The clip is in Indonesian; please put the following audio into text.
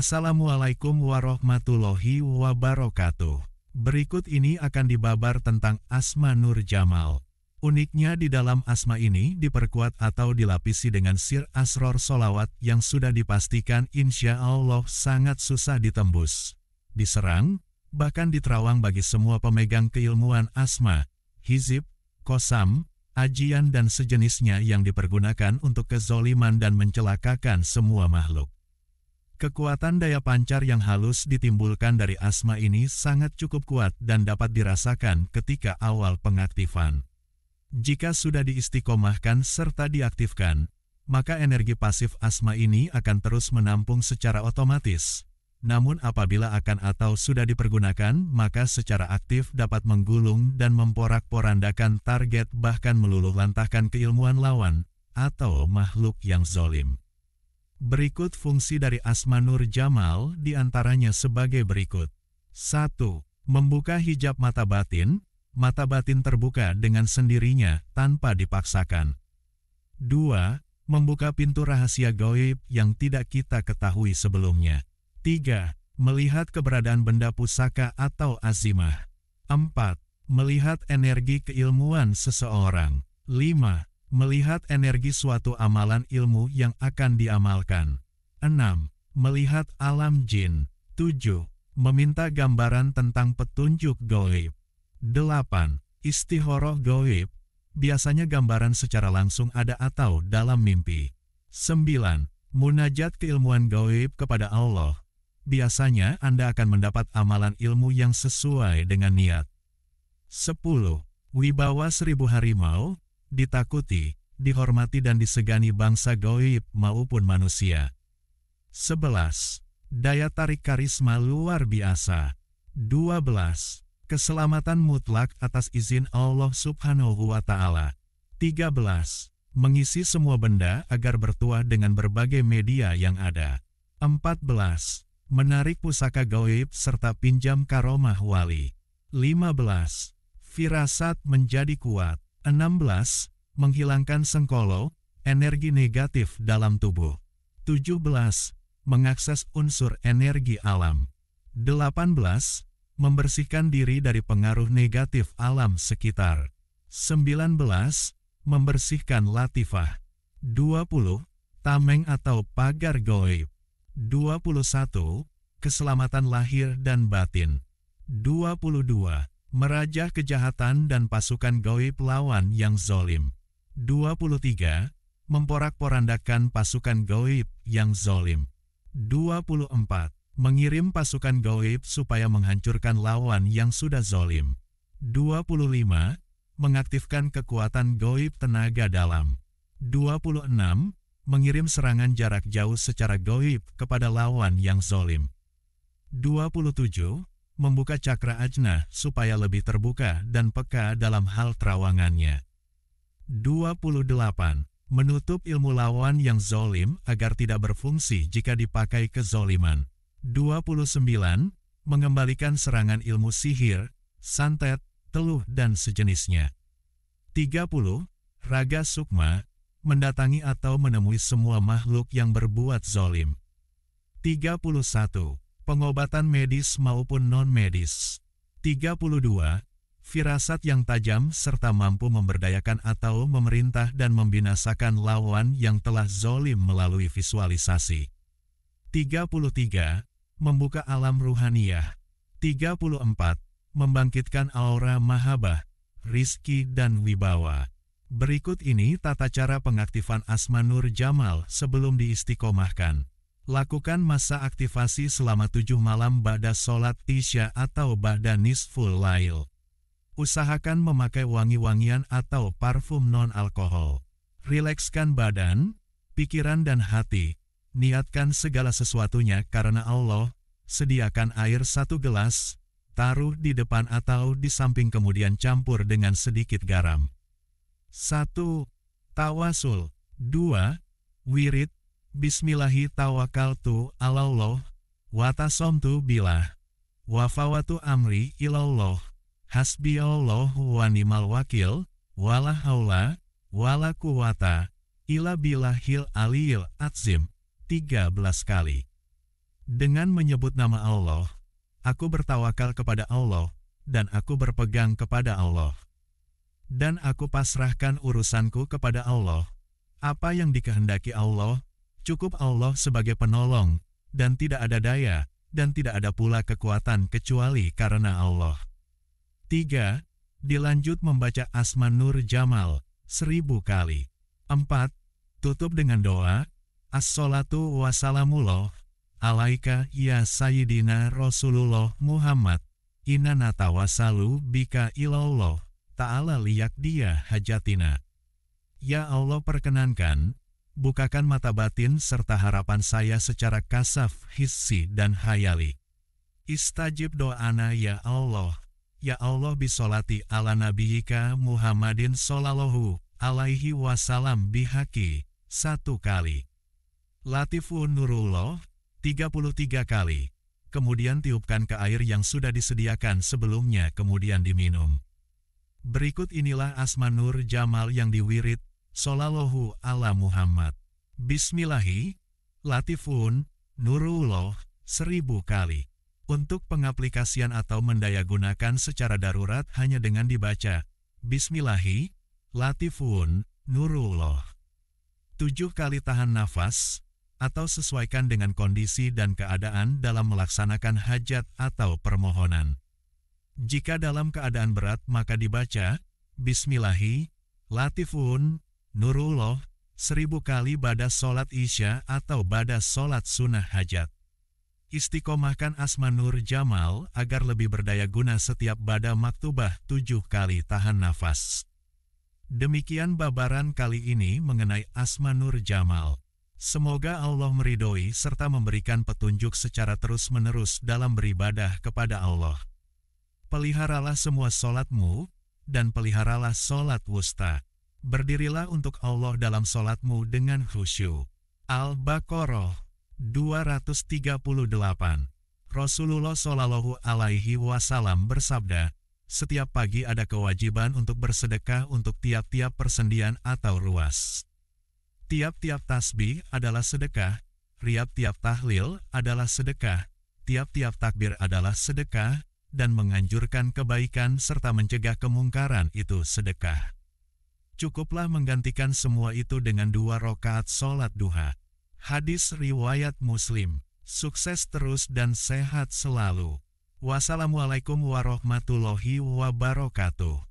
Assalamualaikum warahmatullahi wabarakatuh. Berikut ini akan dibabar tentang Asma Nur Jamal. Uniknya di dalam asma ini diperkuat atau dilapisi dengan sir asror solawat yang sudah dipastikan insya Allah sangat susah ditembus. Diserang, bahkan diterawang bagi semua pemegang keilmuan asma, hizib, kosam, ajian dan sejenisnya yang dipergunakan untuk kezoliman dan mencelakakan semua makhluk. Kekuatan daya pancar yang halus ditimbulkan dari asma ini sangat cukup kuat dan dapat dirasakan ketika awal pengaktifan. Jika sudah diistiqomahkan serta diaktifkan, maka energi pasif asma ini akan terus menampung secara otomatis. Namun apabila akan atau sudah dipergunakan, maka secara aktif dapat menggulung dan memporak-porandakan target bahkan meluluh lantahkan keilmuan lawan atau makhluk yang zolim. Berikut fungsi dari Asma Nur Jamal diantaranya sebagai berikut. 1. Membuka hijab mata batin, mata batin terbuka dengan sendirinya tanpa dipaksakan. 2. Membuka pintu rahasia goib yang tidak kita ketahui sebelumnya. 3. Melihat keberadaan benda pusaka atau azimah. 4. Melihat energi keilmuan seseorang. 5. Melihat energi suatu amalan ilmu yang akan diamalkan. 6. Melihat alam jin. 7. Meminta gambaran tentang petunjuk goib. 8. Istihoroh goib. Biasanya gambaran secara langsung ada atau dalam mimpi. 9. Munajat keilmuan goib kepada Allah. Biasanya Anda akan mendapat amalan ilmu yang sesuai dengan niat. 10. Wibawa seribu harimau ditakuti, dihormati dan disegani bangsa goib maupun manusia. 11. Daya tarik karisma luar biasa. 12. Keselamatan mutlak atas izin Allah Subhanahu wa taala. 13. Mengisi semua benda agar bertuah dengan berbagai media yang ada. 14. Menarik pusaka goib serta pinjam karomah wali. 15. Firasat menjadi kuat. 16. Menghilangkan sengkolo, energi negatif dalam tubuh. 17. Mengakses unsur energi alam. 18. Membersihkan diri dari pengaruh negatif alam sekitar. 19. Membersihkan latifah. 20. Tameng atau pagar goib. 21. Keselamatan lahir dan batin. 22. Merajah kejahatan dan pasukan goib lawan yang zolim. 23. Memporak-porandakan pasukan goib yang zolim. 24. Mengirim pasukan goib supaya menghancurkan lawan yang sudah zolim. 25. Mengaktifkan kekuatan goib tenaga dalam. 26. Mengirim serangan jarak jauh secara goib kepada lawan yang zolim. 27 membuka cakra ajna supaya lebih terbuka dan peka dalam hal terawangannya. 28. Menutup ilmu lawan yang zolim agar tidak berfungsi jika dipakai kezoliman. 29. Mengembalikan serangan ilmu sihir, santet, teluh dan sejenisnya. 30. Raga Sukma, mendatangi atau menemui semua makhluk yang berbuat zolim. 31 pengobatan medis maupun non-medis. 32. Firasat yang tajam serta mampu memberdayakan atau memerintah dan membinasakan lawan yang telah zolim melalui visualisasi. 33. Membuka alam ruhaniah. 34. Membangkitkan aura mahabah, rizki dan wibawa. Berikut ini tata cara pengaktifan Asmanur Jamal sebelum diistiqomahkan. Lakukan masa aktivasi selama tujuh malam pada sholat isya atau pada nisful lail. Usahakan memakai wangi-wangian atau parfum non-alkohol. Rilekskan badan, pikiran dan hati. Niatkan segala sesuatunya karena Allah, sediakan air satu gelas, taruh di depan atau di samping kemudian campur dengan sedikit garam. 1. Tawasul 2. Wirid Bismillahi tawakkaltu alallah, wa som bilah, bila fawatu amri ilallah, hasbi Allah wa nimal wakil, wala haula, wala quwata, ila hil alil atzim, tiga belas kali. Dengan menyebut nama Allah, aku bertawakal kepada Allah, dan aku berpegang kepada Allah. Dan aku pasrahkan urusanku kepada Allah. Apa yang dikehendaki Allah, Cukup Allah sebagai penolong, dan tidak ada daya, dan tidak ada pula kekuatan kecuali karena Allah. 3. Dilanjut membaca Asma Nur Jamal, seribu kali. 4. Tutup dengan doa, As-salatu wassalamullah, alaika ya Sayyidina Rasulullah Muhammad, inna natawasalu bika ilallah, ta'ala liyak dia hajatina. Ya Allah perkenankan, bukakan mata batin serta harapan saya secara kasaf, hissi, dan hayali. Istajib do'ana ya Allah, ya Allah bisolati ala nabiyika Muhammadin sallallahu alaihi wasallam bihaki, satu kali. Latifun Nurullah, 33 kali. Kemudian tiupkan ke air yang sudah disediakan sebelumnya kemudian diminum. Berikut inilah Asmanur Jamal yang diwirit. Solalohu ala Muhammad. Bismillahi, Latifun, Nurullah, seribu kali. Untuk pengaplikasian atau mendayagunakan secara darurat hanya dengan dibaca, Bismillahi, Latifun, Nurullah. Tujuh kali tahan nafas, atau sesuaikan dengan kondisi dan keadaan dalam melaksanakan hajat atau permohonan. Jika dalam keadaan berat maka dibaca, Bismillahi, Latifun, Nurullah, seribu kali pada sholat isya atau pada sholat sunnah hajat. Istiqomahkan Asma Nur Jamal agar lebih berdaya guna setiap bada maktubah tujuh kali tahan nafas. Demikian babaran kali ini mengenai Asma Nur Jamal. Semoga Allah meridoi serta memberikan petunjuk secara terus-menerus dalam beribadah kepada Allah. Peliharalah semua solatmu, dan peliharalah solat wusta. Berdirilah untuk Allah dalam solatmu dengan khusyuk. Al-Baqarah 238 Rasulullah Shallallahu Alaihi Wasallam bersabda, setiap pagi ada kewajiban untuk bersedekah untuk tiap-tiap persendian atau ruas. Tiap-tiap tasbih adalah sedekah, tiap-tiap tahlil adalah sedekah, tiap-tiap takbir adalah sedekah, dan menganjurkan kebaikan serta mencegah kemungkaran itu sedekah cukuplah menggantikan semua itu dengan dua rokaat sholat duha. Hadis Riwayat Muslim, sukses terus dan sehat selalu. Wassalamualaikum warahmatullahi wabarakatuh.